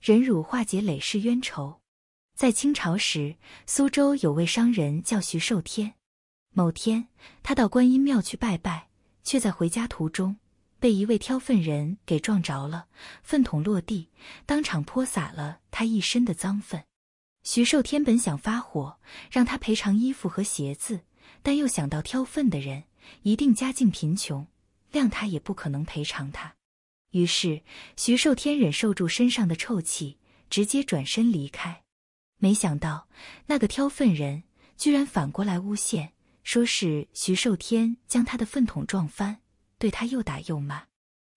忍辱化解累世冤仇。在清朝时，苏州有位商人叫徐寿天。某天，他到观音庙去拜拜，却在回家途中被一位挑粪人给撞着了，粪桶落地，当场泼洒了他一身的脏粪。徐寿天本想发火，让他赔偿衣服和鞋子，但又想到挑粪的人一定家境贫穷，谅他也不可能赔偿他。于是，徐寿天忍受住身上的臭气，直接转身离开。没想到，那个挑粪人居然反过来诬陷，说是徐寿天将他的粪桶撞翻，对他又打又骂。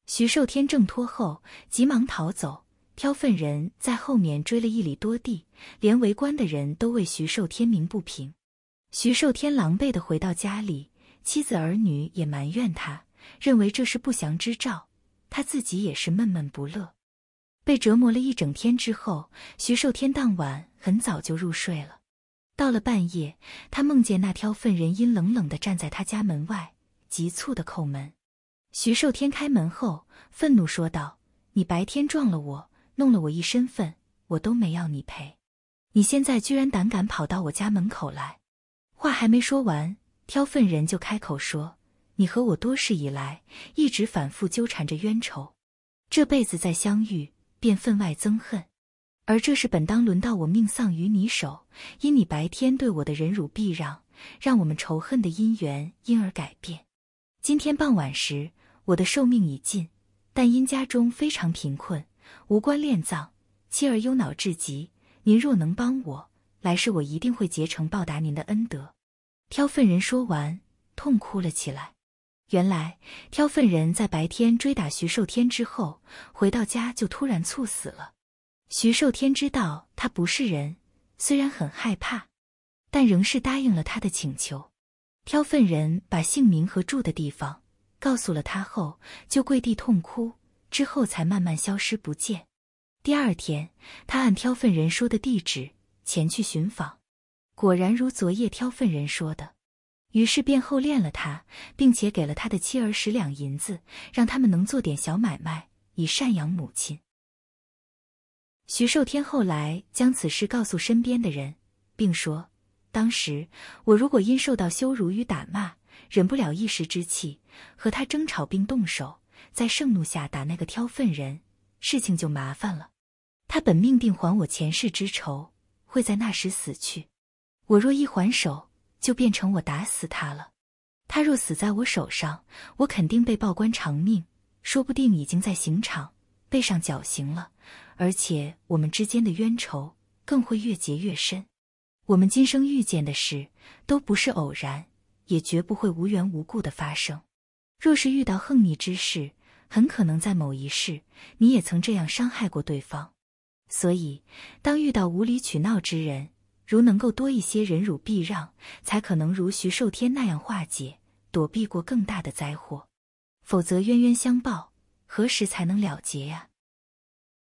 徐寿天挣脱后，急忙逃走。挑粪人在后面追了一里多地，连围观的人都为徐寿天鸣不平。徐寿天狼狈地回到家里，妻子儿女也埋怨他，认为这是不祥之兆。他自己也是闷闷不乐，被折磨了一整天之后，徐寿天当晚很早就入睡了。到了半夜，他梦见那挑粪人阴冷冷地站在他家门外，急促地叩门。徐寿天开门后，愤怒说道：“你白天撞了我，弄了我一身粪，我都没要你赔，你现在居然胆敢跑到我家门口来！”话还没说完，挑粪人就开口说。你和我多世以来一直反复纠缠着冤仇，这辈子再相遇便分外憎恨，而这是本当轮到我命丧于你手，因你白天对我的忍辱避让，让我们仇恨的因缘因而改变。今天傍晚时，我的寿命已尽，但因家中非常贫困，无关殓葬，妻儿忧恼至极。您若能帮我，来世我一定会竭诚报答您的恩德。挑粪人说完，痛哭了起来。原来挑粪人在白天追打徐寿天之后，回到家就突然猝死了。徐寿天知道他不是人，虽然很害怕，但仍是答应了他的请求。挑粪人把姓名和住的地方告诉了他后，就跪地痛哭，之后才慢慢消失不见。第二天，他按挑粪人说的地址前去寻访，果然如昨夜挑粪人说的。于是便厚恋了他，并且给了他的妻儿十两银子，让他们能做点小买卖，以赡养母亲。徐寿天后来将此事告诉身边的人，并说：“当时我如果因受到羞辱与打骂，忍不了一时之气，和他争吵并动手，在盛怒下打那个挑粪人，事情就麻烦了。他本命定还我前世之仇，会在那时死去。我若一还手。”就变成我打死他了，他若死在我手上，我肯定被报官偿命，说不定已经在刑场背上绞刑了。而且我们之间的冤仇更会越结越深。我们今生遇见的事都不是偶然，也绝不会无缘无故的发生。若是遇到横逆之事，很可能在某一世你也曾这样伤害过对方。所以，当遇到无理取闹之人，如能够多一些忍辱避让，才可能如徐寿天那样化解，躲避过更大的灾祸；否则冤冤相报，何时才能了结呀？